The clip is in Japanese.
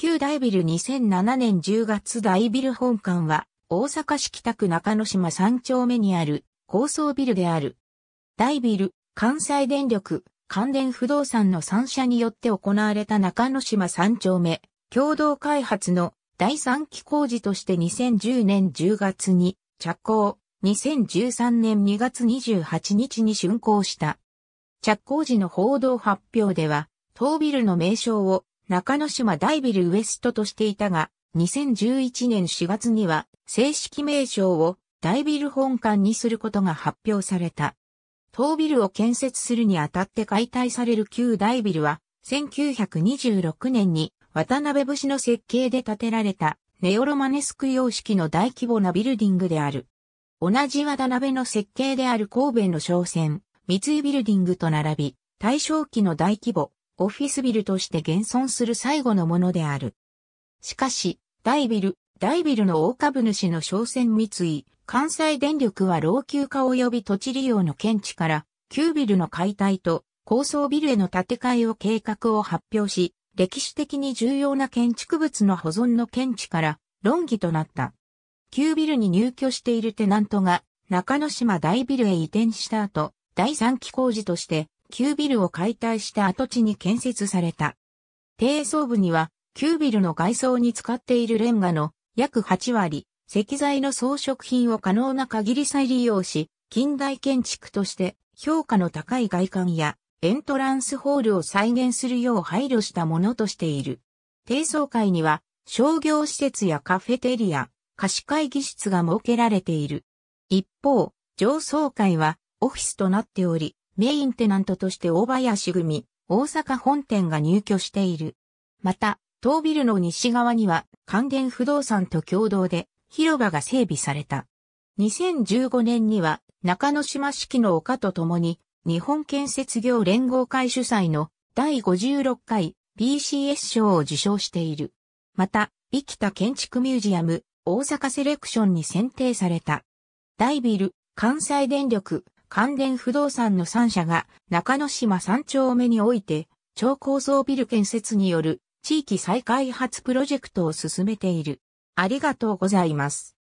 旧大ビル2007年10月大ビル本館は、大阪市北区中野島3丁目にある高層ビルである。大ビル、関西電力、関連不動産の3社によって行われた中野島3丁目、共同開発の第3期工事として2010年10月に着工、2013年2月28日に竣工した。着工時の報道発表では、当ビルの名称を中之島ダイビルウエストとしていたが、2011年4月には正式名称をダイビル本館にすることが発表された。当ビルを建設するにあたって解体される旧大ビルは、1926年に渡辺武士の設計で建てられたネオロマネスク様式の大規模なビルディングである。同じ渡辺の設計である神戸の商船、三井ビルディングと並び、大正期の大規模、オフィスビルとして現存する最後のものである。しかし、大ビル、大ビルの大株主の商船三井、関西電力は老朽化及び土地利用の見地から、旧ビルの解体と高層ビルへの建て替えを計画を発表し、歴史的に重要な建築物の保存の見地から論議となった。旧ビルに入居しているテナントが中之島大ビルへ移転した後、第3期工事として旧ビルを解体した跡地に建設された。低層部には、旧ビルの外装に使っているレンガの約8割、石材の装飾品を可能な限り再利用し、近代建築として評価の高い外観やエントランスホールを再現するよう配慮したものとしている。低層階には商業施設やカフェテリア、貸し会議室が設けられている。一方、上層階はオフィスとなっており、メインテナントとして大林組、大阪本店が入居している。また、当ビルの西側には関電不動産と共同で広場が整備された。2015年には中野島式の丘と共に日本建設業連合会主催の第56回 BCS 賞を受賞している。また、生きた建築ミュージアム大阪セレクションに選定された。大ビル、関西電力、関連不動産の3社が中之島3丁目において超高層ビル建設による地域再開発プロジェクトを進めている。ありがとうございます。